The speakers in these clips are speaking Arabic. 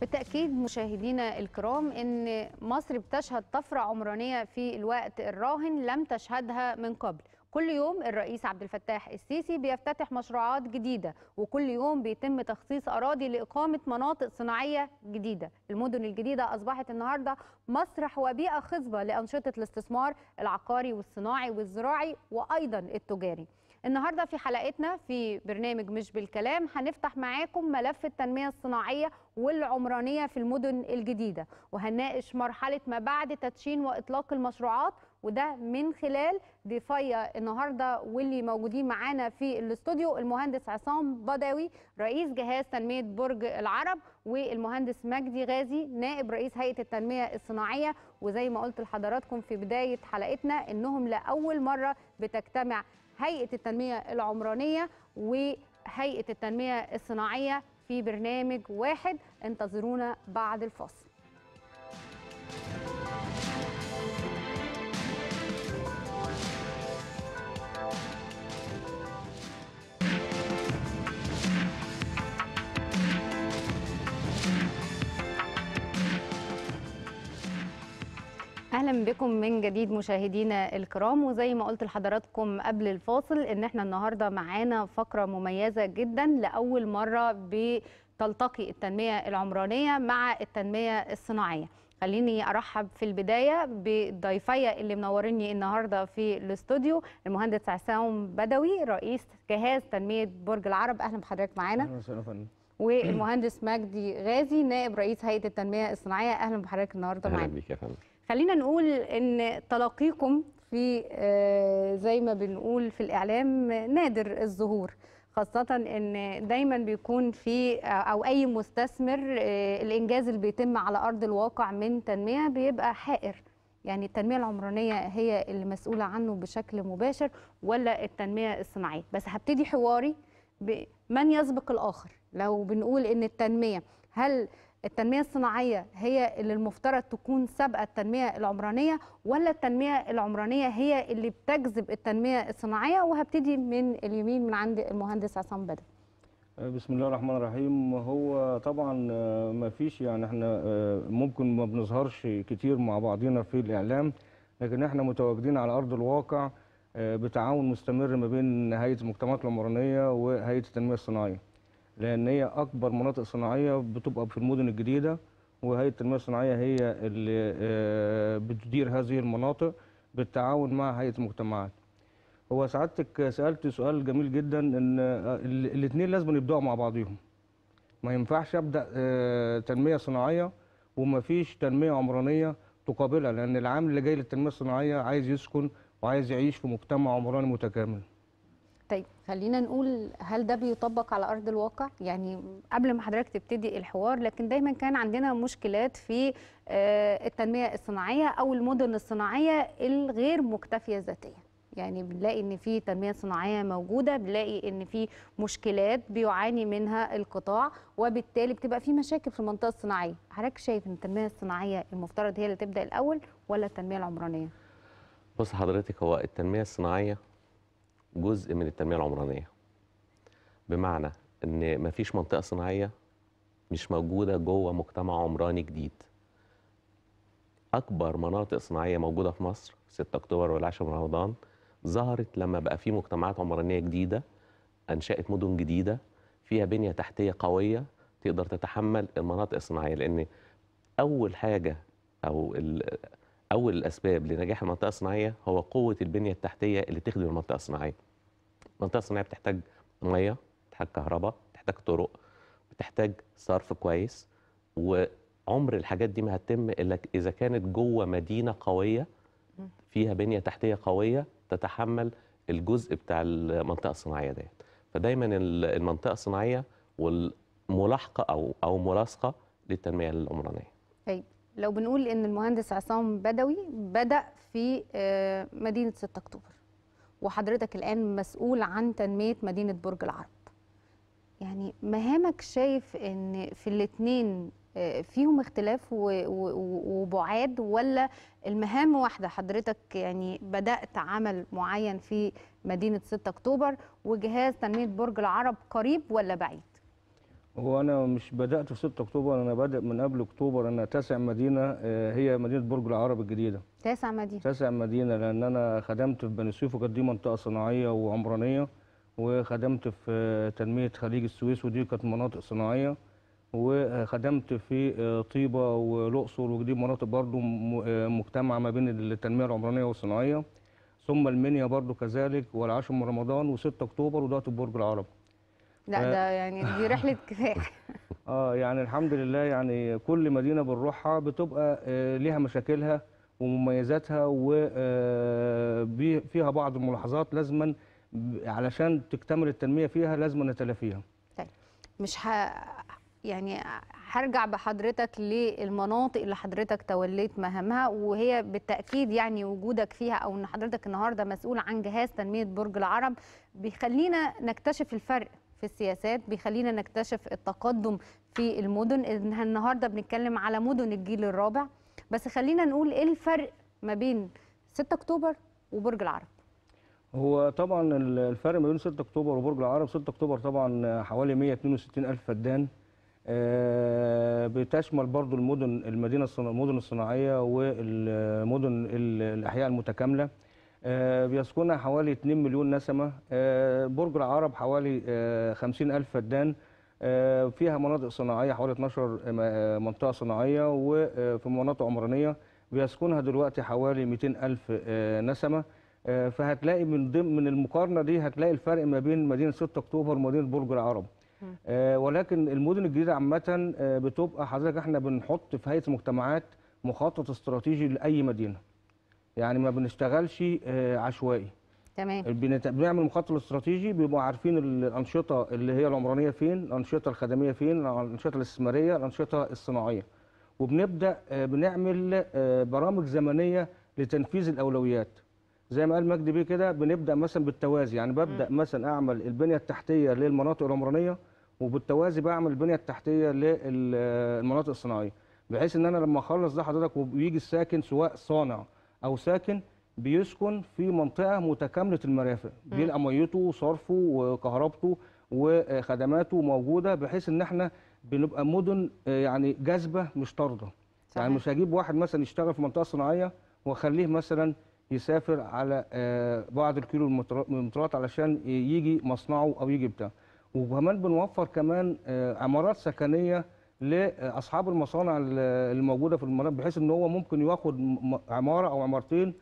بالتأكيد مشاهدينا الكرام أن مصر بتشهد طفرة عمرانية في الوقت الراهن لم تشهدها من قبل كل يوم الرئيس عبد الفتاح السيسي بيفتتح مشروعات جديدة وكل يوم بيتم تخصيص أراضي لإقامة مناطق صناعية جديدة المدن الجديدة أصبحت النهاردة مسرح وبيئة خصبة لأنشطة الاستثمار العقاري والصناعي والزراعي وأيضا التجاري النهارده في حلقتنا في برنامج مش بالكلام هنفتح معاكم ملف التنميه الصناعيه والعمرانيه في المدن الجديده وهنناقش مرحله ما بعد تدشين واطلاق المشروعات وده من خلال ضيفي النهارده واللي موجودين معانا في الاستوديو المهندس عصام بدوي رئيس جهاز تنميه برج العرب والمهندس مجدي غازي نائب رئيس هيئه التنميه الصناعيه وزي ما قلت لحضراتكم في بدايه حلقتنا انهم لاول مره بتجتمع هيئه التنميه العمرانيه وهيئه التنميه الصناعيه في برنامج واحد انتظرونا بعد الفاصل اهلا بكم من جديد مشاهدينا الكرام وزي ما قلت لحضراتكم قبل الفاصل ان احنا النهارده معانا فقره مميزه جدا لاول مره بتلتقي التنميه العمرانيه مع التنميه الصناعيه خليني ارحب في البدايه بضيفي اللي منورني النهارده في الاستوديو المهندس عصام بدوي رئيس جهاز تنميه برج العرب اهلا بحضرتك معانا اهلا وسهلا والمهندس مجدي غازي نائب رئيس هيئه التنميه الصناعيه اهلا بحضرتك النهارده معانا اهلا بيك يا فندم خلينا نقول ان تلاقيكم في آه، زي ما بنقول في الاعلام نادر الظهور خاصة ان دايما بيكون في آه، او اي مستثمر آه، الانجاز اللي بيتم على ارض الواقع من تنمية بيبقى حائر يعني التنمية العمرانية هي اللي مسؤولة عنه بشكل مباشر ولا التنمية الصناعية بس هبتدي حواري بمن يسبق الآخر لو بنقول ان التنمية هل التنميه الصناعيه هي اللي المفترض تكون سابقه التنميه العمرانيه ولا التنميه العمرانيه هي اللي بتجذب التنميه الصناعيه وهبتدي من اليمين من عند المهندس عصام بدر آه، بسم الله الرحمن الرحيم هو طبعا آه، ما فيش يعني احنا آه، ممكن ما بنظهرش كتير مع بعضينا في الاعلام لكن احنا متواجدين على ارض الواقع بتعاون مستمر ما بين هيئه المجتمعات العمرانيه وهيئه التنميه الصناعيه لان هي اكبر مناطق صناعيه بتبقى في المدن الجديده وهيئه التنميه الصناعيه هي اللي آه، بتدير هذه المناطق بالتعاون مع هيئه المجتمعات. هو سعادتك سالت سؤال جميل جدا ان آه، الاثنين لازم يبداوا مع بعضهم. ما ينفعش ابدا آه، تنميه صناعيه ومفيش تنميه عمرانيه تقابلها لان العامل اللي جاي للتنميه الصناعيه عايز يسكن وعايز يعيش في مجتمع عمراني متكامل. طيب خلينا نقول هل ده بيطبق على ارض الواقع يعني قبل ما حضرتك تبتدي الحوار لكن دايما كان عندنا مشكلات في آه، التنميه الصناعيه او المدن الصناعيه الغير مكتفيه ذاتيا يعني بنلاقي ان في تنميه صناعيه موجوده بنلاقي ان في مشكلات بيعاني منها القطاع وبالتالي بتبقى في مشاكل في المنطقه الصناعيه حضرتك شايف ان التنميه الصناعيه المفترض هي اللي تبدا الاول ولا التنميه العمرانيه بص حضرتك هو التنميه الصناعيه جزء من التنميه العمرانيه بمعنى ان مفيش منطقه صناعيه مش موجوده جوه مجتمع عمراني جديد اكبر مناطق صناعيه موجوده في مصر 6 اكتوبر والعاشر من رمضان ظهرت لما بقى في مجتمعات عمرانيه جديده انشات مدن جديده فيها بنيه تحتيه قويه تقدر تتحمل المناطق الصناعيه لان اول حاجه او اول الاسباب لنجاح المنطقه الصناعيه هو قوه البنيه التحتيه اللي تخدم المنطقه الصناعيه المنطقه الصناعيه بتحتاج ميه بتحتاج كهرباء بتحتاج طرق بتحتاج صرف كويس وعمر الحاجات دي ما هتتم الا اذا كانت جوه مدينه قويه فيها بنيه تحتيه قويه تتحمل الجزء بتاع المنطقه الصناعيه ديت فدايما المنطقه الصناعيه والملاحقه او او ملاصقه للتنميه العمرانيه. طيب لو بنقول ان المهندس عصام بدوي بدا في آه، مدينه 6 اكتوبر وحضرتك الان مسؤول عن تنميه مدينه برج العرب يعني مهامك شايف ان في الاثنين آه، فيهم اختلاف وبعاد ولا المهام واحده حضرتك يعني بدات عمل معين في مدينه 6 اكتوبر وجهاز تنميه برج العرب قريب ولا بعيد هو انا مش بدات في 6 اكتوبر انا بادئ من قبل اكتوبر انا تاسع مدينه آه، هي مدينه برج العرب الجديده تاسع مدينه تاسع مدينه لان انا خدمت في بني سويف وكانت دي منطقه صناعيه وعمرانيه وخدمت في تنميه خليج السويس ودي كانت مناطق صناعيه وخدمت في آه، طيبه والاقصر ودي مناطق برضو آه، مجتمع ما بين التنميه العمرانيه والصناعيه ثم المنيا برضو كذلك والعاشر من رمضان و6 اكتوبر ودلوقتي برج العرب لا ده يعني دي رحله كفاح اه يعني الحمد لله يعني كل مدينه بنروحها بتبقى آه، ليها مشاكلها ومميزاتها وفيها آه، بعض الملاحظات لازما علشان تكتمل التنميه فيها لازم نتلافيها طيب مش ه... يعني هرجع بحضرتك للمناطق اللي حضرتك توليت مهامها وهي بالتاكيد يعني وجودك فيها او ان حضرتك النهارده مسؤول عن جهاز تنميه برج العرب بيخلينا نكتشف الفرق في السياسات بيخلينا نكتشف التقدم في المدن انها النهارده بنتكلم على مدن الجيل الرابع بس خلينا نقول ايه الفرق ما بين 6 اكتوبر وبرج العرب هو طبعا الفرق ما بين 6 اكتوبر وبرج العرب 6 اكتوبر طبعا حوالي 162 الف فدان آه، بتشمل برضو المدن المدينه المدن الصناعيه والمدن الاحياء المتكامله آه، بيسكنها حوالي 2 مليون نسمة آه، برج العرب حوالي 50 آه، ألف فدان فيها مناطق صناعية حوالي 12 منطقة صناعية وفي مناطق عمرانية بيسكنها دلوقتي حوالي 200 ألف نسمة فهتلاقي من ضمن من المقارنة دي هتلاقي الفرق ما بين مدينة 6 أكتوبر ومدينة برج العرب ولكن المدن الجديدة عامة بتبقى حضرتك احنا بنحط في هيئة المجتمعات مخطط استراتيجي لأي مدينة يعني ما بنشتغلش آه، عشوائي تمام بنعمل مخطط استراتيجي بيبقوا عارفين الانشطه اللي هي العمرانيه فين الانشطه الخدميه فين الانشطه الاستثماريه الانشطه الصناعيه وبنبدا آه، بنعمل آه، برامج زمنيه لتنفيذ الاولويات زي ما قال مجدي بيه كده بنبدا مثلا بالتوازي يعني ببدا م. مثلا اعمل البنيه التحتيه للمناطق العمرانيه وبالتوازي بعمل البنيه التحتيه للمناطق الصناعيه بحيث ان انا لما اخلص ده حضرتك ويجي الساكن سواء صانع او ساكن بيسكن في منطقه متكامله المرافق بيلقى ميته وصرفه وكهربته وخدماته موجوده بحيث ان احنا بنبقى مدن آه، يعني جاذبه مش طارده يعني مش هجيب واحد مثلا يشتغل في منطقه صناعيه واخليه مثلا يسافر على آه، بعض الكيلو المترات علشان يجي مصنعه او يجي بتاعه وكمان بنوفر كمان آه، عمارات سكنيه لاصحاب المصانع الموجوده في المناطق بحيث ان هو ممكن ياخد عماره او عمارتين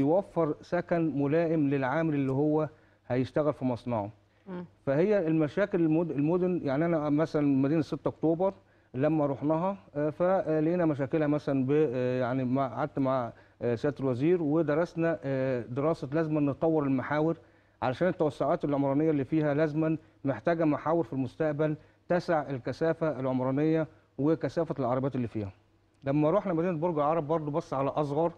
يوفر سكن ملائم للعامل اللي هو هيشتغل في مصنعه. فهي المشاكل المدن يعني انا مثلا مدينه 6 اكتوبر لما رحناها آه، فلقينا مشاكلها مثلا ب آه، يعني قعدت مع آه، سياده الوزير ودرسنا دراسه لازم نطور المحاور علشان التوسعات العمرانيه اللي فيها لازما محتاجه محاور في المستقبل تسع الكثافه العمرانيه وكثافه العربيات اللي فيها لما رحنا مدينه برج العرب برضو بص على اصغر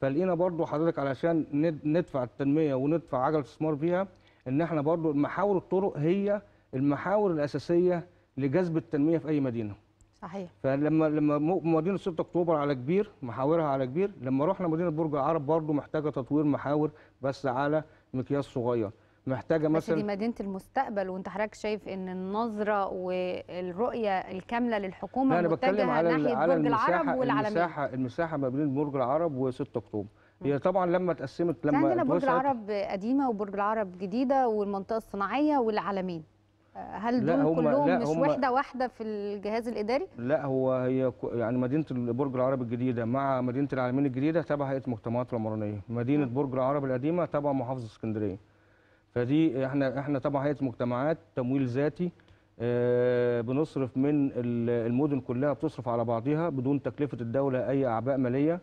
فلقينا برضو حضرتك علشان ندفع التنميه وندفع عجله الاستثمار فيها ان احنا برضو محاور الطرق هي المحاور الاساسيه لجذب التنميه في اي مدينه صحيح فلما لما مدينه 6 اكتوبر على كبير محاورها على كبير لما رحنا مدينه برج العرب برضو محتاجه تطوير محاور بس على مقياس صغير محتاجه مثلا بس دي مدينه المستقبل وانت حضرتك شايف ان النظره والرؤيه الكامله للحكومه انا بتكلم على على المساحه المساحه المساحه ما بين برج العرب و 6 اكتوبر هي طبعا لما اتقسمت لما عندنا برج العرب قديمه وبرج العرب جديده والمنطقه الصناعيه والعلمين هل دول كلهم مش وحده واحده في الجهاز الاداري؟ لا هو هي يعني مدينه برج العرب الجديده مع مدينه العالمين الجديده تبع هيئه المجتمعات العمرانيه، مدينه برج العرب القديمه تبع محافظه اسكندريه. فدي احنا احنا طبعا هيئه مجتمعات تمويل ذاتي آه، بنصرف من المدن كلها بتصرف على بعضها بدون تكلفه الدوله اي اعباء ماليه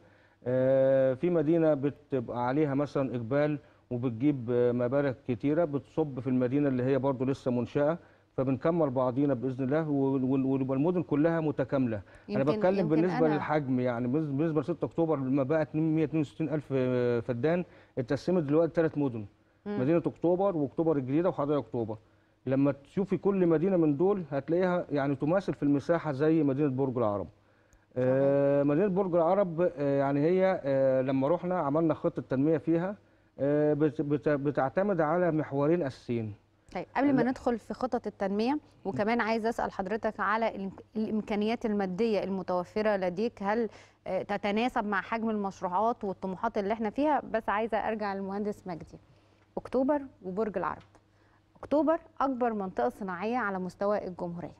آه، في مدينه بتبقى عليها مثلا اقبال وبتجيب مبالغ كتيره بتصب في المدينه اللي هي برضو لسه منشاه فبنكمل بعضينا باذن الله ويبقى المدن كلها متكامله انا بتكلم بالنسبه أنا... للحجم يعني بالنسبه ل 6 اكتوبر لما بقى 162 الف فدان اتقسمت دلوقتي ثلاث مدن مدينه اكتوبر واكتوبر الجديده وحدائق اكتوبر لما تشوفي كل مدينه من دول هتلاقيها يعني تماثل في المساحه زي مدينه برج العرب آه مدينه برج العرب آه يعني هي آه لما رحنا عملنا خطه تنميه فيها آه، بتعتمد على محورين اساسيين طيب قبل ما ندخل في خطط التنميه وكمان عايز اسال حضرتك على الامكانيات الماديه المتوفره لديك هل آه، تتناسب مع حجم المشروعات والطموحات اللي احنا فيها بس عايزه ارجع للمهندس مجدي اكتوبر وبرج العرب اكتوبر اكبر منطقه صناعيه على مستوى الجمهوريه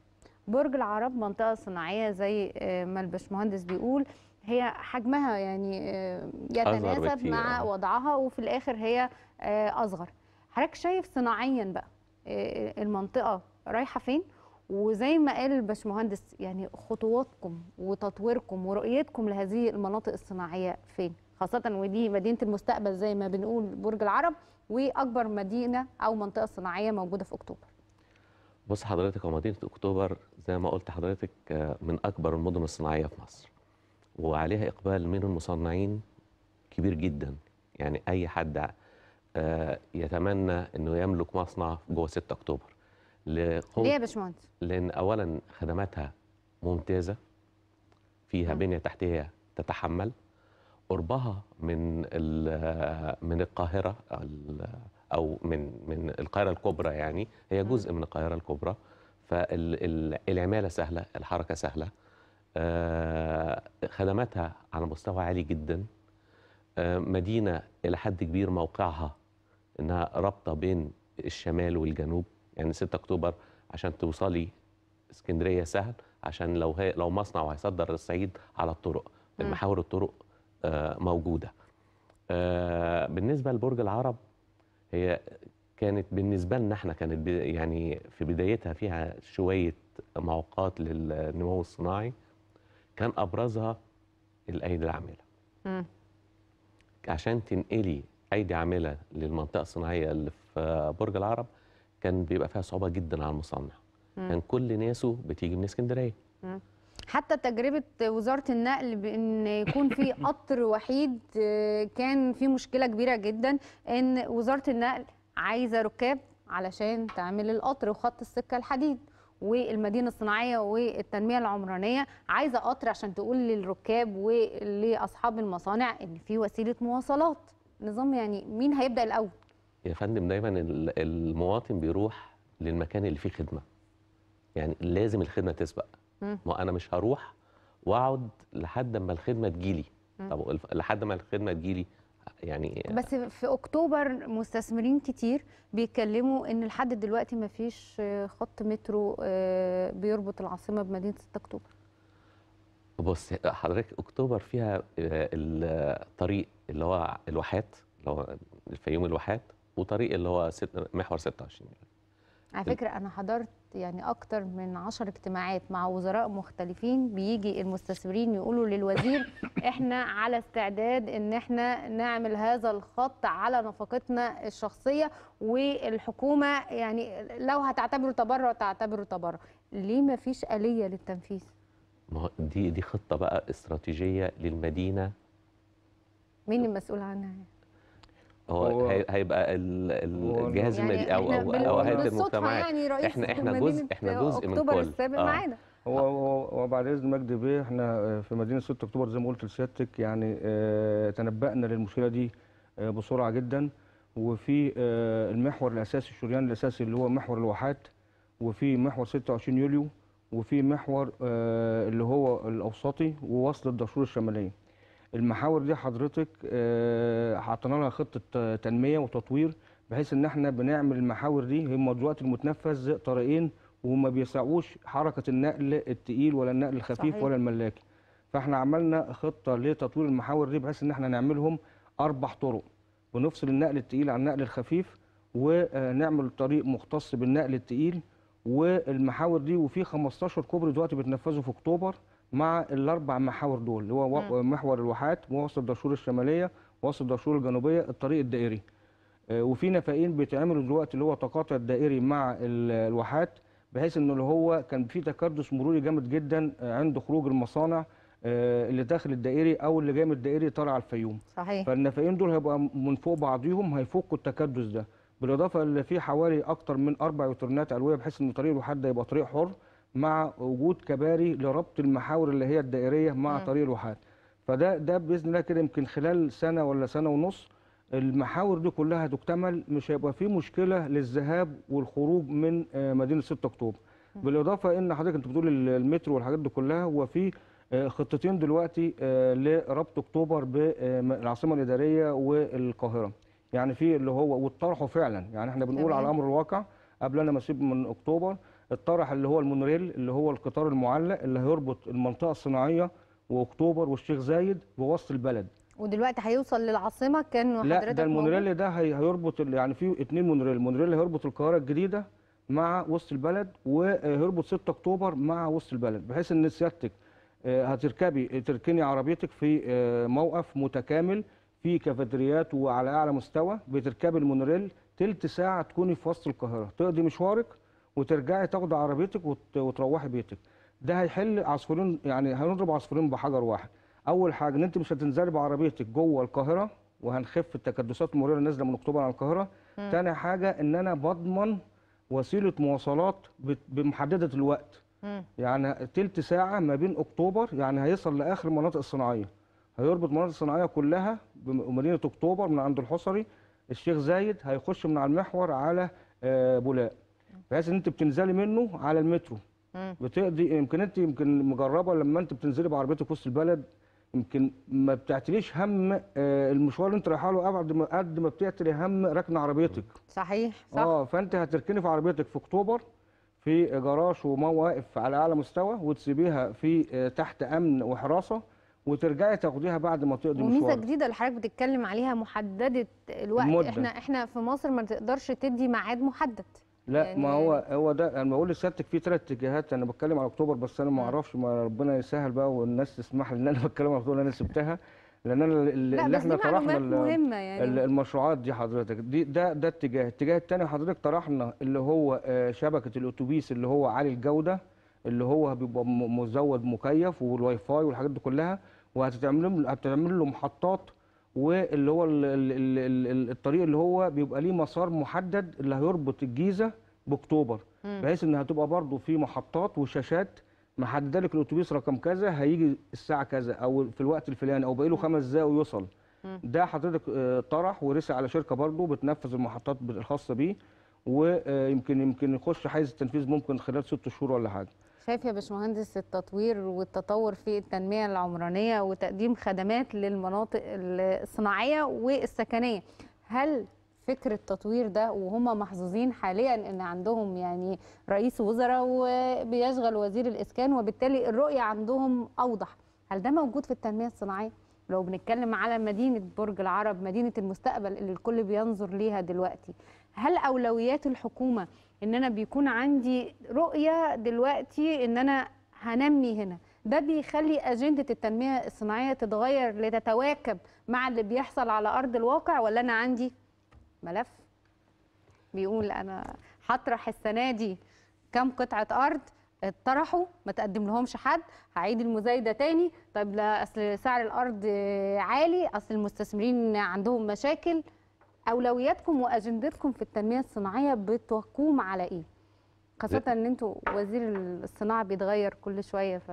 برج العرب منطقه صناعيه زي آه، ما الباشمهندس بيقول هي حجمها يعني آه، يتناسب مع آه. وضعها وفي الاخر هي اصغر حضرتك شايف صناعيا بقى المنطقه رايحه فين وزي ما قال الباشمهندس يعني خطواتكم وتطويركم ورؤيتكم لهذه المناطق الصناعيه فين خاصه ودي مدينه المستقبل زي ما بنقول برج العرب واكبر مدينه او منطقه صناعيه موجوده في اكتوبر بص حضرتك مدينه اكتوبر زي ما قلت حضرتك آه، من اكبر المدن الصناعيه في مصر وعليها اقبال من المصنعين كبير جدا يعني اي حد آه، يتمنى انه يملك مصنع جوه 6 اكتوبر ليه يا باشمهندس؟ لان اولا خدماتها ممتازه فيها بنيه تحتيه تتحمل قربها من من القاهره او من من القاهره الكبرى يعني هي جزء من القاهره الكبرى فالعماله سهله الحركه سهله آه، خدماتها على مستوى عالي جدا آه، مدينه الى حد كبير موقعها انها رابطه بين الشمال والجنوب يعني 6 اكتوبر عشان توصلي اسكندريه سهل عشان لو هي لو مصنع وهيصدر الصعيد على الطرق محاور الطرق آه، موجوده آه، بالنسبه لبرج العرب هي كانت بالنسبه لنا احنا كانت يعني في بدايتها فيها شويه معوقات للنمو الصناعي كان ابرزها الايدي العامله امم عشان تنقلي ايدي عامله للمنطقه الصناعيه اللي في برج العرب كان بيبقى فيها صعوبه جدا على المصنع كان كل ناسه بتيجي من اسكندريه حتى تجربه وزاره النقل بان يكون في قطر وحيد آه، كان في مشكله كبيره جدا ان وزاره النقل عايزه ركاب علشان تعمل القطر وخط السكه الحديد والمدينه الصناعيه والتنميه العمرانيه عايزه قطر عشان تقول للركاب ولاصحاب المصانع ان في وسيله مواصلات نظام يعني مين هيبدا الاول يا فندم دايما المواطن بيروح للمكان اللي فيه خدمه يعني لازم الخدمه تسبق ما انا مش هروح واقعد لحد ما الخدمه تجيلي طب لحد ما الخدمه تجيلي يعني بس في اكتوبر مستثمرين كتير بيتكلموا ان لحد دلوقتي ما فيش خط مترو آه، بيربط العاصمه بمدينه 6 اكتوبر بص حضرتك اكتوبر فيها آه، الطريق اللي هو الواحات اللي هو الفيوم الواحات وطريق اللي هو محور 26 على فكره انا حضرت يعني أكتر من عشر اجتماعات مع وزراء مختلفين بيجي المستثمرين يقولوا للوزير إحنا على استعداد إن إحنا نعمل هذا الخط على نفقتنا الشخصية والحكومة يعني لو هتعتبره تبرع تعتبره تبرع ليه ما فيش آلية للتنفيذ؟ ما دي دي خطة بقى استراتيجية للمدينة مين المسؤول عنها؟ يعني؟ هو, هو هيبقى الجهاز يعني او او او هيئه المجتمع يعني احنا احنا جزء احنا جزء من كل آه. هو آه. وبعد اذن مجدي بيه احنا في مدينه 6 اكتوبر زي ما قلت لسيادتك يعني آه تنبأنا للمشكله دي آه بسرعه جدا وفي آه المحور الاساسي الشريان الاساسي اللي هو محور الواحات وفي محور 26 يوليو وفي محور آه اللي هو الاوسطي ووصل الدشور الشماليه المحاور دي حضرتك آه، حطينا لها خطه تنميه وتطوير بحيث ان احنا بنعمل المحاور دي هم دلوقتي المتنفذ طريقين وما بيسعوش حركه النقل التقيل ولا النقل الخفيف صحيح. ولا الملاكي فاحنا عملنا خطه لتطوير المحاور دي بحيث ان احنا نعملهم اربع طرق بنفصل النقل التقيل عن النقل الخفيف ونعمل طريق مختص بالنقل التقيل والمحاور دي وفي 15 كوبري دلوقتي بتنفذوا في اكتوبر مع الاربع محاور دول اللي هو محور الواحات ووسط دشور الشماليه ووسط دشور الجنوبيه الطريق الدائري آه، وفي نفقين بيتعملوا دلوقتي اللي هو تقاطع الدائري مع الواحات بحيث ان اللي هو كان في تكدس مروري جامد جدا آه، عند خروج المصانع آه، اللي داخل الدائري او اللي جاي من الدائري طالع على الفيوم صحيح فالنفقين دول هيبقى من فوق بعضيهم هيفكوا التكدس ده بالاضافه اللي في حوالي اكتر من اربع يوترنات علويه بحيث ان طريق الواحات ده يبقى طريق حر مع وجود كباري لربط المحاور اللي هي الدائريه مع م. طريق الوحات فده ده باذن الله كده يمكن خلال سنه ولا سنه ونص المحاور دي كلها هتكتمل مش هيبقى في مشكله للذهاب والخروج من آه، مدينه 6 اكتوبر بالاضافه ان حضرتك انت بتقول المترو والحاجات دي كلها وفي آه، خطتين دلوقتي آه، لربط اكتوبر بالعاصمه الاداريه والقاهره يعني في اللي هو واتطرحوا فعلا يعني احنا بنقول على امر الواقع قبل انا ما اسيب من اكتوبر الطرح اللي هو المونوريل اللي هو القطار المعلق اللي هيربط المنطقه الصناعيه واكتوبر والشيخ زايد بوسط البلد ودلوقتي هيوصل للعاصمه كان حضرتك لا ده المونوريل ده هيربط يعني فيه اثنين مونوريل المونوريل هيربط القاهره الجديده مع وسط البلد وهيربط 6 اكتوبر مع وسط البلد بحيث ان سيادتك آه، هتركبي تركني عربيتك في آه، موقف متكامل في كافيتريات وعلى اعلى مستوى بتركبي المونوريل تلت ساعه تكوني في وسط القاهره تقضي مشوارك وترجعي تاخدي عربيتك وتروحي بيتك ده هيحل عصفورين يعني هنضرب عصفورين بحجر واحد اول حاجه ان انت مش هتنزلي بعربيتك جوه القاهره وهنخف التكدسات المريره نازله من اكتوبر على القاهره ثاني حاجه ان انا بضمن وسيله مواصلات بمحدده الوقت يعني تلت ساعه ما بين اكتوبر يعني هيصل لاخر المناطق الصناعيه هيربط المناطق الصناعيه كلها بمدينه اكتوبر من عند الحصري الشيخ زايد هيخش من على المحور على آه، بولاق بحيث ان انت بتنزلي منه على المترو بتقضي يمكن انت يمكن مجربه لما انت بتنزلي بعربيتك وسط البلد يمكن ما بتعتليش هم آه، المشوار اللي انت رايحه له ابعد ما قد ما بتعتلي هم ركن عربيتك صحيح صح اه فانت هتركني في عربيتك في اكتوبر في جراج ومواقف على اعلى مستوى وتسيبيها في آه، تحت امن وحراسه وترجعي تاخديها بعد ما تقضي مشوارك وميزه جديده اللي حضرتك بتتكلم عليها محدده الوقت المدة. احنا احنا في مصر ما تقدرش تدي ميعاد محدد لا يعني ما هو هو ده انا بقول لسيادتك في ثلاث اتجاهات انا بتكلم على اكتوبر بس انا ما اعرفش ما ربنا يسهل بقى والناس تسمح لي ان انا بتكلم على اكتوبر انا سبتها لان انا اللي احنا طرحنا يعني. المشروعات دي حضرتك دي ده ده اتجاه الاتجاه الثاني حضرتك طرحنا اللي هو آه، شبكه الاتوبيس اللي هو عالي الجوده اللي هو بيبقى مزود مكيف والواي فاي والحاجات دي كلها وهتتعمل له هتتعمل له محطات واللي هو الـ الـ الـ الطريق اللي هو بيبقى ليه مسار محدد اللي هيربط الجيزه باكتوبر بحيث ان هتبقى برضو في محطات وشاشات محدده لك الاتوبيس رقم كذا هيجي الساعه كذا او في الوقت الفلاني او باقي له خمس دقايق ويوصل ده حضرتك آه، طرح ورسى على شركه برضو بتنفذ المحطات الخاصه بيه ويمكن يمكن يخش حيز التنفيذ ممكن خلال ست شهور ولا حاجه شايف يا باشمهندس التطوير والتطور في التنميه العمرانيه وتقديم خدمات للمناطق الصناعيه والسكنيه هل فكر التطوير ده وهم محظوظين حاليا ان عندهم يعني رئيس وزراء وبيشغل وزير الاسكان وبالتالي الرؤيه عندهم اوضح هل ده موجود في التنميه الصناعيه لو بنتكلم على مدينه برج العرب مدينه المستقبل اللي الكل بينظر ليها دلوقتي هل اولويات الحكومه ان انا بيكون عندي رؤيه دلوقتي ان انا هنمي هنا ده بيخلي اجنده التنميه الصناعيه تتغير لتتواكب مع اللي بيحصل على ارض الواقع ولا انا عندي ملف بيقول انا هطرح السنه دي كام قطعه ارض اتطرحوا ما تقدم لهمش حد هعيد المزايده تاني طيب لا اصل سعر الارض عالي اصل المستثمرين عندهم مشاكل اولوياتكم واجندتكم في التنميه الصناعيه بتقوم على ايه خاصه ان انتوا وزير الصناعه بيتغير كل شويه ف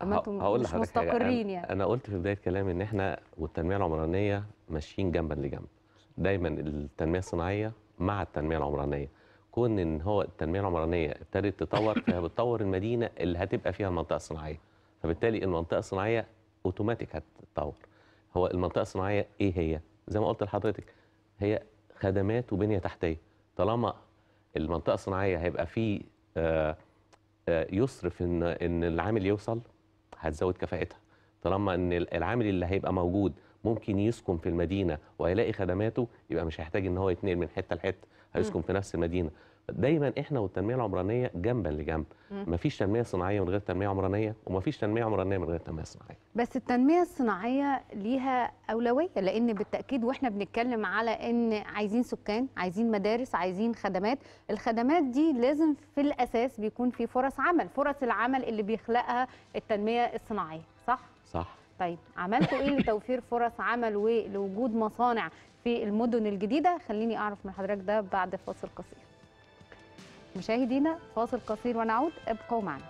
فما انتم مش مستقرين يعني انا قلت في بدايه كلامي ان احنا والتنميه العمرانيه ماشيين جنبا لجنب دايما التنميه الصناعيه مع التنميه العمرانيه كون ان هو التنميه العمرانيه ابتدت تطور فهي بتطور المدينه اللي هتبقى فيها المنطقه الصناعيه فبالتالي المنطقه الصناعيه اوتوماتيك هتتطور هو المنطقه الصناعيه ايه هي زي ما قلت لحضرتك هي خدمات وبنيه تحتيه طالما المنطقه الصناعيه هيبقى في آه، آه، يصرف ان ان العامل يوصل هتزود كفاءتها طالما ان العامل اللي هيبقى موجود ممكن يسكن في المدينه ويلاقي خدماته يبقى مش هيحتاج ان هو يتنقل من حته لحته هيسكن في نفس المدينه دايما احنا والتنميه العمرانيه جنبا لجنب مفيش تنميه صناعيه من غير تنميه عمرانيه ومفيش تنميه عمرانيه من غير تنميه صناعيه بس التنميه الصناعيه ليها اولويه لان بالتاكيد واحنا بنتكلم على ان عايزين سكان عايزين مدارس عايزين خدمات الخدمات دي لازم في الاساس بيكون في فرص عمل فرص العمل اللي بيخلقها التنميه الصناعيه صح صح طيب عملتوا ايه لتوفير فرص عمل ولوجود مصانع في المدن الجديده خليني اعرف من حضرتك ده بعد فاصل قصير مشاهدينا فاصل قصير ونعود ابقوا معنا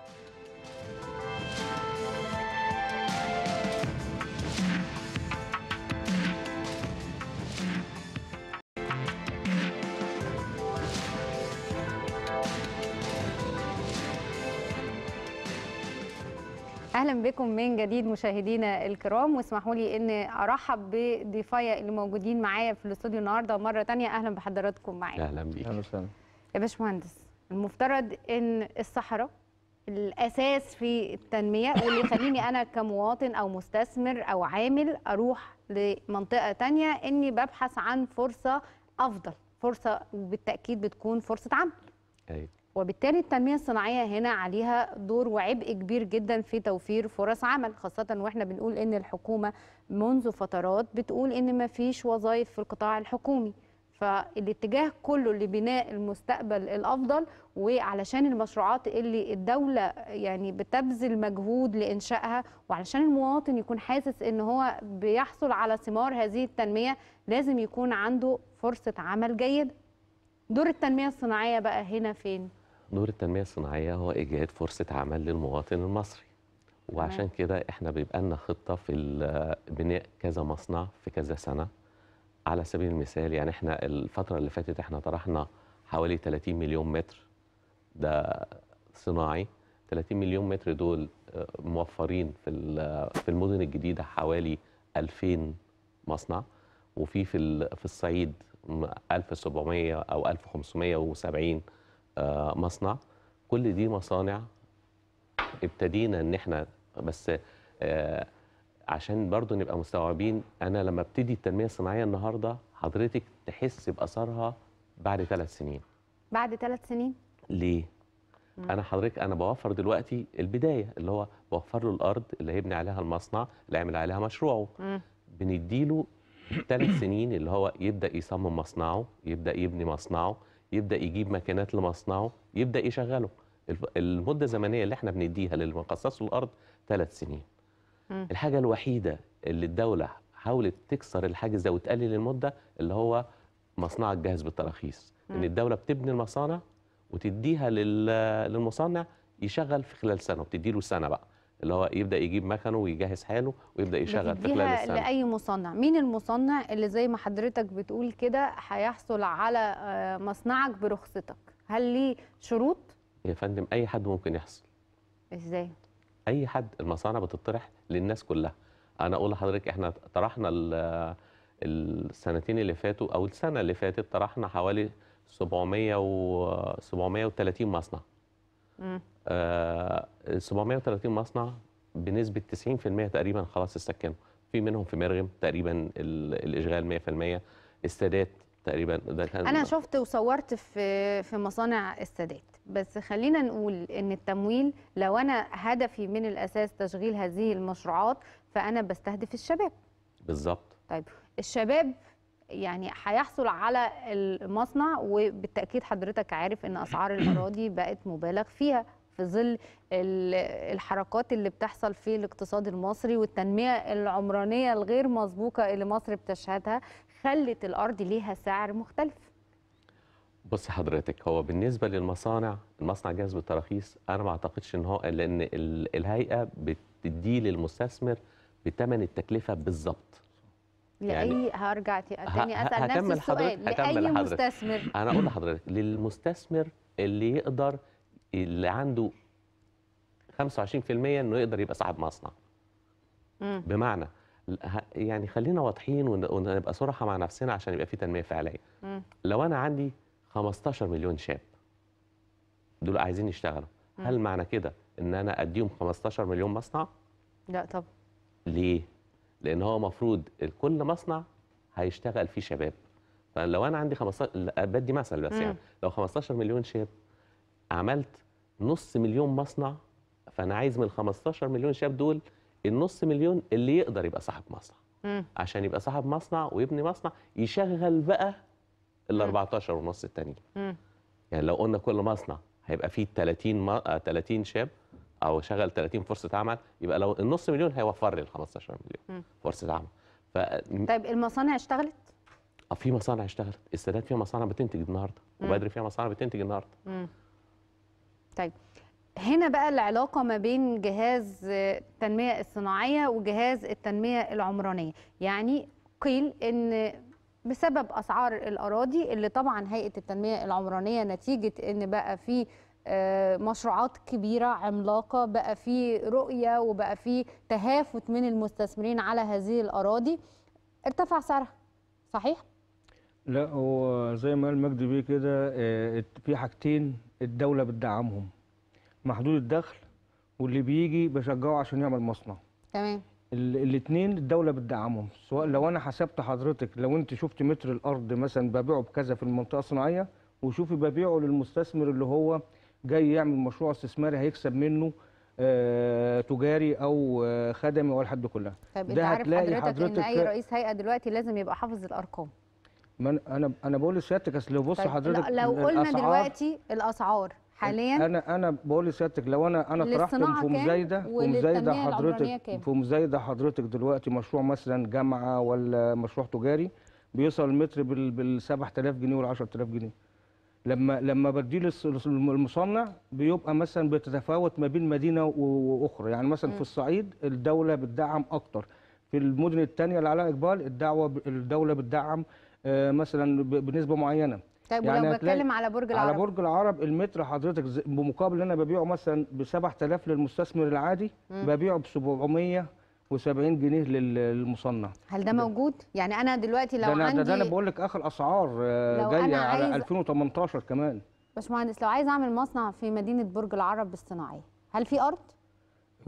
اهلا بكم من جديد مشاهدينا الكرام واسمحوا لي ان ارحب بضيفايا اللي موجودين معايا في الاستوديو النهارده مره ثانيه اهلا بحضراتكم معايا اهلا بيك اهلا وسهلا يا باشمهندس المفترض ان الصحراء الاساس في التنميه واللي يخليني انا كمواطن او مستثمر او عامل اروح لمنطقه تانية اني ببحث عن فرصه افضل فرصه بالتاكيد بتكون فرصه عمل أيوة. وبالتالي التنميه الصناعيه هنا عليها دور وعبء كبير جدا في توفير فرص عمل خاصه واحنا بنقول ان الحكومه منذ فترات بتقول ان ما فيش وظائف في القطاع الحكومي فالاتجاه كله لبناء المستقبل الافضل وعلشان المشروعات اللي الدوله يعني بتبذل مجهود لانشائها وعلشان المواطن يكون حاسس ان هو بيحصل على ثمار هذه التنميه لازم يكون عنده فرصه عمل جيده. دور التنميه الصناعيه بقى هنا فين؟ دور التنميه الصناعيه هو ايجاد فرصه عمل للمواطن المصري. وعشان كده احنا بيبقى لنا خطه في بناء كذا مصنع في كذا سنه على سبيل المثال يعني احنا الفترة اللي فاتت احنا طرحنا حوالي 30 مليون متر ده صناعي 30 مليون متر دول آه، موفرين في آه، في المدن الجديدة حوالي 2000 مصنع وفي في في الصعيد 1700 او 1570 آه، مصنع كل دي مصانع ابتدينا ان احنا بس عشان برضو نبقى مستوعبين انا لما ابتدي التنميه الصناعيه النهارده حضرتك تحس باثرها بعد ثلاث سنين بعد ثلاث سنين ليه مم. انا حضرتك انا بوفر دلوقتي البدايه اللي هو بوفر له الارض اللي هيبني عليها المصنع اللي هيعمل عليها مشروعه مم. بنديله ثلاث سنين اللي هو يبدا يصمم مصنعه يبدا يبني مصنعه يبدا يجيب ماكينات لمصنعه يبدا يشغله المده الزمنيه اللي احنا بنديها للي الارض ثلاث سنين الحاجه الوحيده اللي الدوله حاولت تكسر الحاجز ده وتقلل المده اللي هو مصنع الجاهز بالتراخيص ان الدوله بتبني المصانع وتديها للمصنع يشغل في خلال سنه وبتدي له سنه بقى اللي هو يبدا يجيب مكنه ويجهز حاله ويبدا يشغل في خلال السنه لاي مصنع مين المصنع اللي زي ما حضرتك بتقول كده هيحصل على آه، مصنعك برخصتك هل ليه شروط يا فندم اي حد ممكن يحصل ازاي اي حد المصانع بتطرح للناس كلها انا اقول لحضرتك احنا طرحنا السنتين اللي فاتوا او السنه اللي فاتت طرحنا حوالي 700 و 730 مصنع امم آه 730 مصنع بنسبه 90% تقريبا خلاص استكانوا في منهم في مرغم تقريبا الاشغال 100% السادات تقريبا ده كان انا شفت وصورت في في مصانع السادات بس خلينا نقول ان التمويل لو انا هدفي من الاساس تشغيل هذه المشروعات فانا بستهدف الشباب بالظبط طيب الشباب يعني هيحصل على المصنع وبالتاكيد حضرتك عارف ان اسعار الاراضي بقت مبالغ فيها في ظل الحركات اللي بتحصل في الاقتصاد المصري والتنميه العمرانيه الغير مسبوقه اللي مصر بتشهدها خلت الارض ليها سعر مختلف بص حضرتك هو بالنسبه للمصانع المصنع جاهز بالتراخيص انا ما اعتقدش ان هو لان الهيئه بتدي للمستثمر بثمن التكلفه بالظبط لأي يعني هرجع تاني اسال نفس السؤال لأي حضرتك. مستثمر انا اقول لحضرتك للمستثمر اللي يقدر اللي عنده 25% انه يقدر يبقى صاحب مصنع بمعنى يعني خلينا واضحين ونبقى صراحه مع نفسنا عشان يبقى في تنميه فعليه لو انا عندي 15 مليون شاب دول عايزين يشتغلوا هل معنى كده ان انا اديهم 15 مليون مصنع لا طب ليه لان هو مفروض كل مصنع هيشتغل فيه شباب فلو انا عندي 15 بدي مثل بس يعني. مم. يعني لو 15 مليون شاب عملت نص مليون مصنع فانا عايز من ال 15 مليون شاب دول النص مليون اللي يقدر يبقى صاحب مصنع مم. عشان يبقى صاحب مصنع ويبني مصنع يشغل بقى ال 14 ونص التانيين يعني لو قلنا كل مصنع هيبقى فيه 30 ما... 30 شاب او شغل 30 فرصه عمل يبقى لو النص مليون هيوفر لي ال 15 مليون فرصه عمل ف... طيب المصانع اشتغلت؟ اه في مصانع اشتغلت السادات فيها مصانع بتنتج النهارده وبدري فيها مصانع بتنتج النهارده طيب هنا بقى العلاقة ما بين جهاز التنمية الصناعية وجهاز التنمية العمرانية يعني قيل أن بسبب اسعار الاراضي اللي طبعا هيئه التنميه العمرانيه نتيجه ان بقى في آه، مشروعات كبيرة عملاقة بقى في رؤية وبقى في تهافت من المستثمرين على هذه الأراضي ارتفع سعرها صحيح؟ لا هو زي ما قال مجدي بيه كده آه، في حاجتين الدولة بتدعمهم محدود الدخل واللي بيجي بشجعه عشان يعمل مصنع تمام الاثنين الدوله بتدعمهم سواء لو انا حسبت حضرتك لو انت شفت متر الارض مثلا ببيعه بكذا في المنطقه الصناعيه وشوفي ببيعه للمستثمر اللي هو جاي يعمل مشروع استثماري هيكسب منه آه تجاري او آه خدمي او الحد كلها طيب انت عارف حضرتك, حضرتك ان اي رئيس هيئه دلوقتي لازم يبقى حافظ الارقام انا انا بقول لسيادتك اصل بص طيب حضرتك لو قلنا دلوقتي الاسعار حاليا انا انا بقول لسيادتك لو انا انا طرحت في مزايده في مزايده حضرتك في مزايده حضرتك دلوقتي مشروع مثلا جامعه ولا مشروع تجاري بيوصل المتر بال 7000 جنيه وال 10000 جنيه لما لما بديه للمصنع بيبقى مثلا بتتفاوت ما بين مدينه واخرى يعني مثلا م. في الصعيد الدوله بتدعم اكتر في المدن الثانيه اللي عليها اقبال الدعوه الدوله بتدعم آه، مثلا بنسبه معينه طيب يعني ولو بتكلم على برج العرب على برج العرب المتر حضرتك بمقابل ان انا ببيعه مثلا ب 7000 للمستثمر العادي مم. ببيعه ب 700 و70 جنيه للمصنع هل ده موجود يعني انا دلوقتي لو ده عندي ده, انا بقول لك اخر اسعار آه، جايه على 2018 كمان باشمهندس لو عايز اعمل مصنع في مدينه برج العرب الصناعيه هل في ارض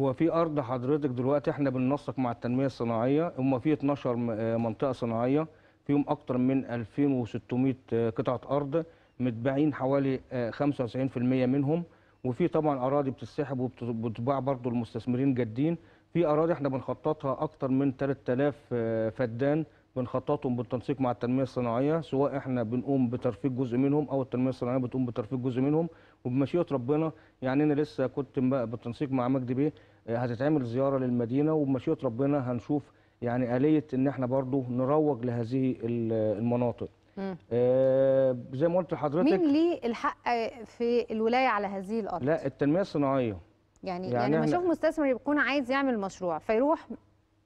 هو في ارض حضرتك دلوقتي احنا بننسق مع التنميه الصناعيه هم في 12 آه، منطقه صناعيه فيهم اكتر من 2600 آه، قطعه ارض متباعين حوالي 95% آه، منهم وفي طبعا اراضي بتتسحب وبتباع برضه المستثمرين جادين في اراضي احنا بنخططها اكتر من 3000 آه، فدان بنخططهم بالتنسيق مع التنميه الصناعيه سواء احنا بنقوم بترفيق جزء منهم او التنميه الصناعيه بتقوم بترفيق جزء منهم وبمشيئه ربنا يعني انا لسه كنت بالتنسيق مع مجدي بيه هتتعمل زياره للمدينه وبمشيئه ربنا هنشوف يعني آلية إن إحنا برضو نروج لهذه المناطق آه زي ما قلت لحضرتك مين ليه الحق في الولايه على هذه الارض؟ لا التنميه الصناعيه يعني يعني, يعني أشوف مستثمر يكون عايز يعمل مشروع فيروح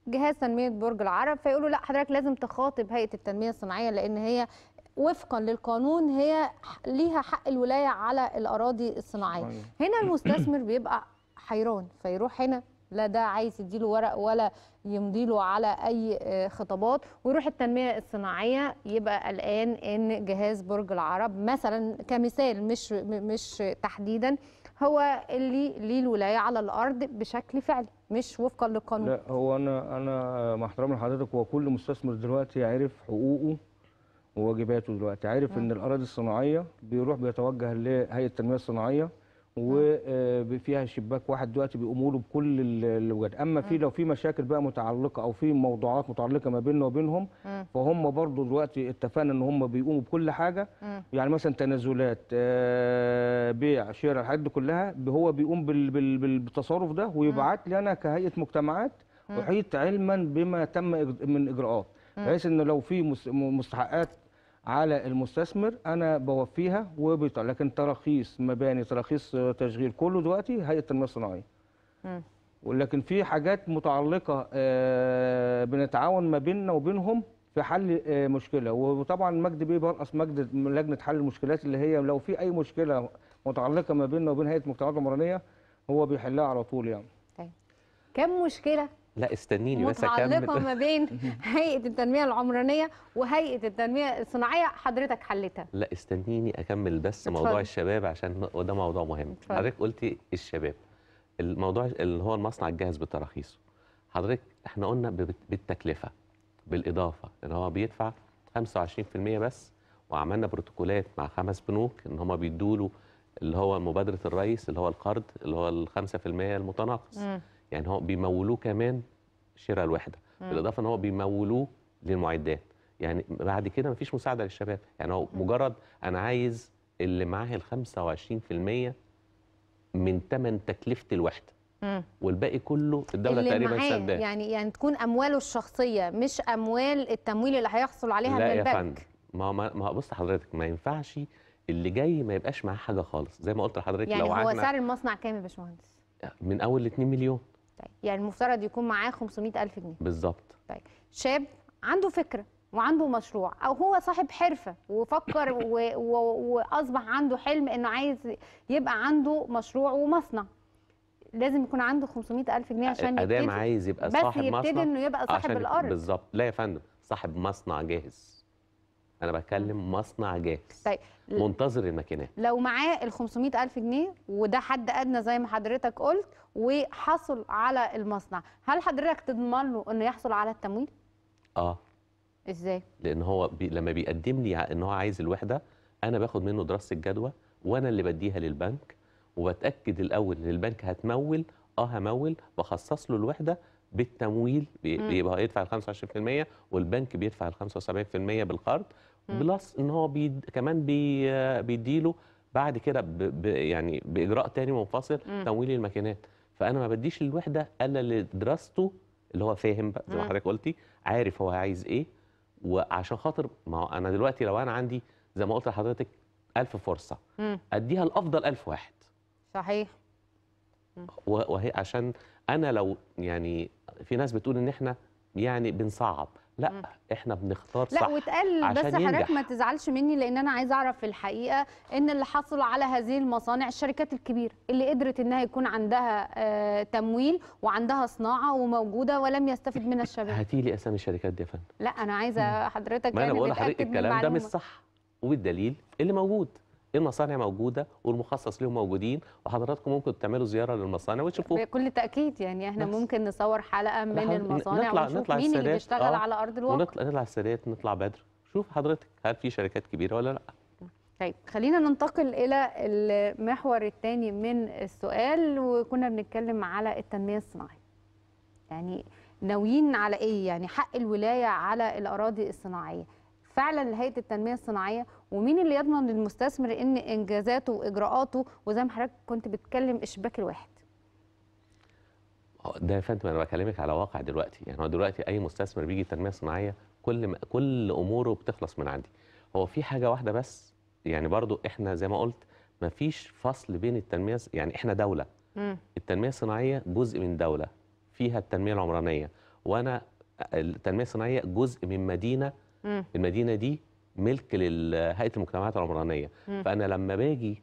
جهاز تنميه برج العرب فيقولوا لا حضرتك لازم تخاطب هيئه التنميه الصناعيه لان هي وفقا للقانون هي ليها حق الولايه على الاراضي الصناعيه هنا المستثمر بيبقى حيران فيروح هنا لا ده عايز يديله ورق ولا يمضيله على اي آه، خطابات ويروح التنميه الصناعيه يبقى الآن ان جهاز برج العرب مثلا كمثال مش مش تحديدا هو اللي ليه الولايه على الارض بشكل فعلي مش وفقا للقانون لا هو انا انا مع احترام لحضرتك هو كل مستثمر دلوقتي عارف حقوقه وواجباته دلوقتي عارف نعم. ان الاراضي الصناعيه بيروح بيتوجه لهيئه التنميه الصناعيه وفيها آه. آه، شباك واحد دلوقتي بيقوموا له بكل الوجات اما في آه. لو في مشاكل بقى متعلقه او في موضوعات متعلقه ما بيننا وبينهم فهم برضو دلوقتي اتفقنا ان هم بيقوموا بكل حاجه يعني مثلا تنازلات بيع شراء الحاجات دي كلها هو بيقوم بالتصرف ده ويبعت لي انا كهيئه مجتمعات احيط علما بما تم من اجراءات بحيث ان لو في مستحقات على المستثمر انا بوفيها وبيطلع لكن تراخيص مباني تراخيص آه، تشغيل كله دلوقتي هيئه التنميه الصناعيه ولكن في حاجات متعلقه آه، بنتعاون ما بيننا وبينهم في حل آه، مشكله وطبعا مجد بيه برأس مجد لجنه حل المشكلات اللي هي لو في اي مشكله متعلقه ما بيننا وبين هيئه المجتمعات العمرانيه هو بيحلها على طول يعني طيب كم مشكله لا استنيني بس اكمل متعلقه ما بين هيئه التنميه العمرانيه وهيئه التنميه الصناعيه حضرتك حلتها لا استنيني اكمل بس اتفضل. موضوع الشباب عشان وده موضوع مهم اتفضل. حضرتك قلتي الشباب الموضوع اللي هو المصنع الجاهز بتراخيصه حضرتك احنا قلنا بالتكلفه بالاضافه ان هو بيدفع 25% بس وعملنا بروتوكولات مع خمس بنوك ان هم بيدوا له اللي هو مبادره الرئيس اللي هو القرض اللي هو ال 5% المتناقص يعني هو بيمولوه كمان شراء الوحده بالاضافه ان هو بيمولوه للمعدات يعني بعد كده مفيش مساعده للشباب يعني هو مجرد انا عايز اللي معاه ال 25% من ثمن تكلفه الوحده والباقي كله الدوله اللي تقريبا سداه يعني يعني تكون امواله الشخصيه مش اموال التمويل اللي هيحصل عليها لا من البنك لا يا فندم ما ما بص حضرتك ما ينفعش اللي جاي ما يبقاش معاه حاجه خالص زي ما قلت لحضرتك يعني لو هو سعر المصنع كام يا باشمهندس من اول 2 مليون طيب يعني المفترض يكون معاه 500000 جنيه بالظبط طيب شاب عنده فكره وعنده مشروع او هو صاحب حرفه وفكر واصبح عنده حلم انه عايز يبقى عنده مشروع ومصنع لازم يكون عنده 500000 جنيه عشان يبتدي عايز يبقى صاحب مصنع بس يبتدي انه يبقى صاحب الارض بالظبط لا يا فندم صاحب مصنع جاهز انا بتكلم مصنع جاهز طيب منتظر الماكينات لو معاه ال 500000 جنيه وده حد ادنى زي ما حضرتك قلت وحصل على المصنع هل حضرتك تضمن له انه يحصل على التمويل اه ازاي لان هو بي... لما بيقدم لي ان هو عايز الوحده انا باخد منه دراسه الجدوى وانا اللي بديها للبنك وبتاكد الاول ان البنك هتمول اه همول بخصص له الوحده بالتمويل بيبقى يدفع ال 25% والبنك بيدفع ال 75% بالقرض بلس ان هو بي كمان بي بيديله بعد كده ب يعني باجراء تاني منفصل تمويل الماكينات فانا ما بديش الوحده الا اللي دراسته اللي هو فاهم بقى زي ما حضرتك قلتي عارف هو عايز ايه وعشان خاطر ما انا دلوقتي لو انا عندي زي ما قلت لحضرتك 1000 فرصه اديها لافضل 1000 واحد صحيح وهي عشان انا لو يعني في ناس بتقول ان احنا يعني بنصعب لا احنا بنختار صح لا واتقال بس حضرتك ما تزعلش مني لان انا عايزه اعرف في الحقيقه ان اللي حصل على هذه المصانع الشركات الكبيره اللي قدرت انها يكون عندها آه تمويل وعندها صناعه وموجوده ولم يستفد منها الشباب هاتي لي اسامي الشركات دي يا فندم لا انا عايزه حضرتك ما انا يعني بقول لحضرتك الكلام ده مش صح والدليل اللي موجود المصانع موجوده والمخصص لهم موجودين وحضراتكم ممكن تعملوا زياره للمصانع وتشوفوا بكل تاكيد يعني احنا بس. ممكن نصور حلقه من المصانع نطلع ونشوف نطلع مين اللي بيشتغل آه. على ارض الواقع ونطلع نطلع السادات نطلع بدر شوف حضرتك هل في شركات كبيره ولا لا طيب خلينا ننتقل الى المحور الثاني من السؤال وكنا بنتكلم على التنميه الصناعيه يعني ناويين على ايه يعني حق الولايه على الاراضي الصناعيه فعلا هيئه التنميه الصناعيه ومين اللي يضمن للمستثمر ان انجازاته واجراءاته وزي ما حضرتك كنت بتتكلم الشباك الواحد آه، ده يا فندم انا بكلمك على واقع دلوقتي يعني هو دلوقتي اي مستثمر بيجي تنميه صناعيه كل ما كل اموره بتخلص من عندي هو في حاجه واحده بس يعني برضو احنا زي ما قلت ما فيش فصل بين التنميه يعني احنا دوله م. التنميه الصناعيه جزء من دوله فيها التنميه العمرانيه وانا آه، التنميه الصناعيه جزء من مدينه م. المدينه دي ملك لهيئه المجتمعات العمرانيه مم. فانا لما باجي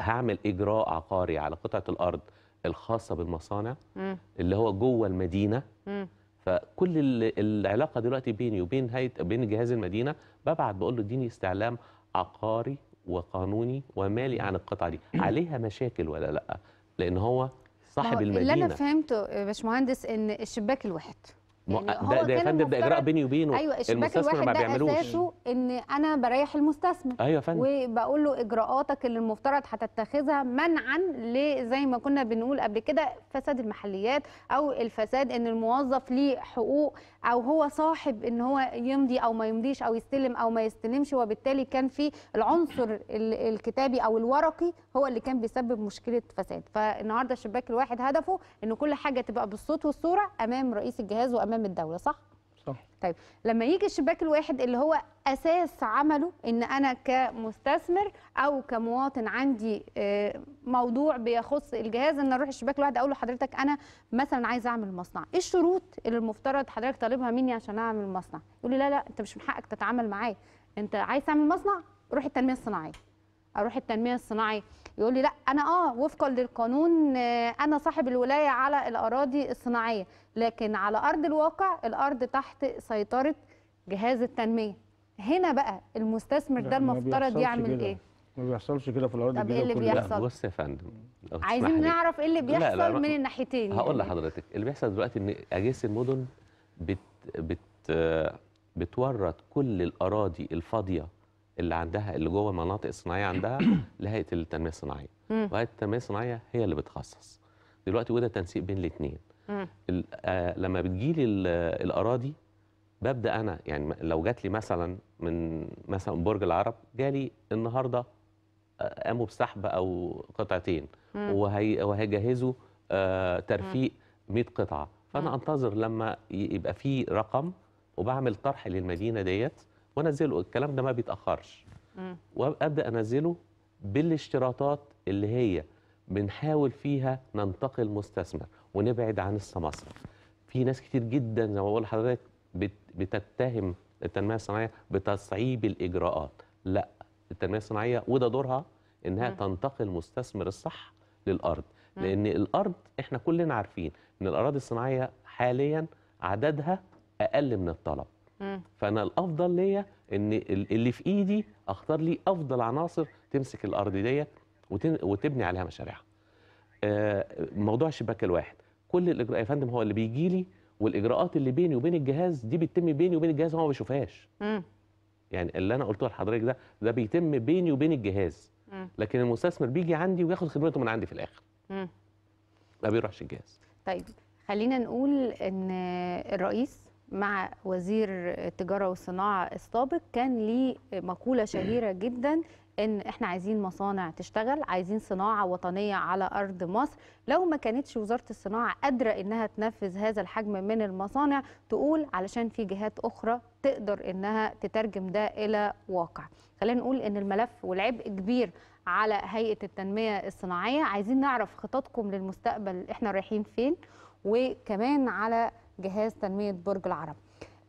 هعمل اجراء عقاري على قطعه الارض الخاصه بالمصانع مم. اللي هو جوه المدينه مم. فكل العلاقه دلوقتي بيني وبين هيئه بين جهاز المدينه ببعت بقول له اديني استعلام عقاري وقانوني ومالي عن القطعه دي عليها مشاكل ولا لا لان هو صاحب المدينه اللي انا فهمته يا باشمهندس ان الشباك الواحد ده ده يا فندم ده اجراء بيني وبينه ايوه الشباك الواحد ما بيعملوش. ده اساسه ان انا بريح المستثمر ايوه يا فندم وبقول له اجراءاتك اللي المفترض هتتخذها منعا لزي ما كنا بنقول قبل كده فساد المحليات او الفساد ان الموظف ليه حقوق او هو صاحب ان هو يمضي او ما يمضيش او يستلم او ما يستلمش وبالتالي كان في العنصر الكتابي او الورقي هو اللي كان بيسبب مشكله فساد فالنهارده الشباك الواحد هدفه ان كل حاجه تبقى بالصوت والصوره امام رئيس الجهاز وامام امام الدوله صح صح طيب لما يجي الشباك الواحد اللي هو اساس عمله ان انا كمستثمر او كمواطن عندي آه، موضوع بيخص الجهاز ان اروح الشباك الواحد اقول لحضرتك انا مثلا عايز اعمل مصنع ايه الشروط اللي المفترض حضرتك طالبها مني عشان اعمل مصنع يقول لي لا لا انت مش من حقك تتعامل معايا انت عايز تعمل مصنع روح التنميه الصناعيه اروح التنميه الصناعيه يقول لي لا انا اه وفقا للقانون آه، انا صاحب الولايه على الاراضي الصناعيه لكن على ارض الواقع الارض تحت سيطره جهاز التنميه هنا بقى المستثمر ده المفترض يعمل كده. ايه ما بيحصلش كده في الاراضي طب ايه اللي بيحصل بص يا فندم عايزين نعرف ايه اللي بيحصل لا لا من الناحيتين يعني. هقول يعني. لحضرتك اللي بيحصل دلوقتي ان اجهزه المدن بت بت بتورط كل الاراضي الفاضيه اللي عندها اللي جوه المناطق الصناعيه عندها لهيئه التنميه الصناعيه وهيئه التنميه الصناعيه هي اللي بتخصص دلوقتي وده تنسيق بين الاثنين آه، لما بتجيلي الاراضي ببدا انا يعني لو جات لي مثلا من مثلا برج العرب جالي النهارده آه، قاموا بسحب او قطعتين وهي وهيجهزوا آه، ترفيق 100 قطعه فانا انتظر لما يبقى في رقم وبعمل طرح للمدينه ديت وانزله الكلام ده ما بيتاخرش وابدا انزله بالاشتراطات اللي هي بنحاول فيها ننتقل مستثمر ونبعد عن السماسره في ناس كتير جدا زي ما بقول لحضرتك بتتهم التنميه الصناعيه بتصعيب الاجراءات لا التنميه الصناعيه وده دورها انها م. تنتقل مستثمر الصح للارض م. لان الارض احنا كلنا عارفين ان الاراضي الصناعيه حاليا عددها اقل من الطلب فانا الافضل ليا ان اللي في ايدي اختار لي افضل عناصر تمسك الارض ديت وتبني عليها مشاريعها آه موضوع الشباك الواحد كل الاجراء يا فندم هو اللي بيجي لي والاجراءات اللي بيني وبين الجهاز دي بتتم بيني وبين الجهاز هو ما بيشوفهاش يعني اللي انا قلته لحضرتك ده ده بيتم بيني وبين الجهاز لكن المستثمر بيجي عندي وياخد خدمته من عندي في الاخر ما بيروحش الجهاز طيب خلينا نقول ان الرئيس مع وزير التجاره والصناعه السابق كان ليه مقوله شهيره جدا ان احنا عايزين مصانع تشتغل عايزين صناعه وطنيه على ارض مصر لو ما كانتش وزاره الصناعه قادره انها تنفذ هذا الحجم من المصانع تقول علشان في جهات اخرى تقدر انها تترجم ده الى واقع خلينا نقول ان الملف والعبء كبير على هيئه التنميه الصناعيه عايزين نعرف خططكم للمستقبل احنا رايحين فين وكمان على جهاز تنميه برج العرب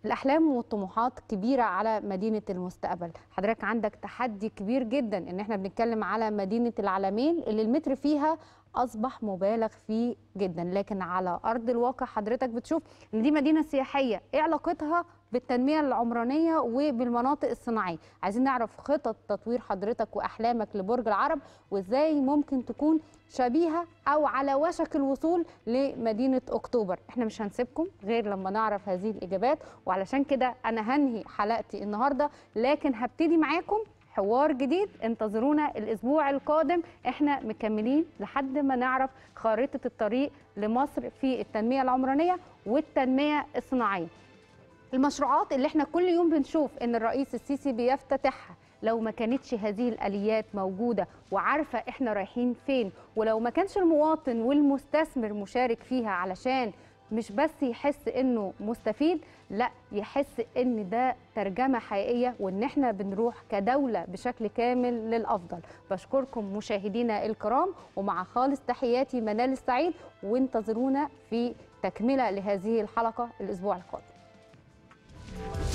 الاحلام والطموحات كبيره على مدينه المستقبل حضرتك عندك تحدي كبير جدا ان احنا بنتكلم على مدينه العالمين اللي المتر فيها اصبح مبالغ فيه جدا لكن على ارض الواقع حضرتك بتشوف ان دي مدينه سياحيه ايه علاقتها بالتنميه العمرانيه وبالمناطق الصناعيه عايزين نعرف خطط تطوير حضرتك واحلامك لبرج العرب وازاي ممكن تكون شبيهه او على وشك الوصول لمدينه اكتوبر احنا مش هنسيبكم غير لما نعرف هذه الاجابات وعلشان كده انا هنهي حلقتي النهارده لكن هبتدي معاكم حوار جديد انتظرونا الاسبوع القادم احنا مكملين لحد ما نعرف خارطه الطريق لمصر في التنميه العمرانيه والتنميه الصناعيه المشروعات اللي احنا كل يوم بنشوف ان الرئيس السيسي بيفتتحها لو ما كانتش هذه الاليات موجوده وعارفه احنا رايحين فين ولو ما كانش المواطن والمستثمر مشارك فيها علشان مش بس يحس انه مستفيد لا يحس ان ده ترجمه حقيقيه وان احنا بنروح كدوله بشكل كامل للافضل بشكركم مشاهدينا الكرام ومع خالص تحياتي منال السعيد وانتظرونا في تكمله لهذه الحلقه الاسبوع القادم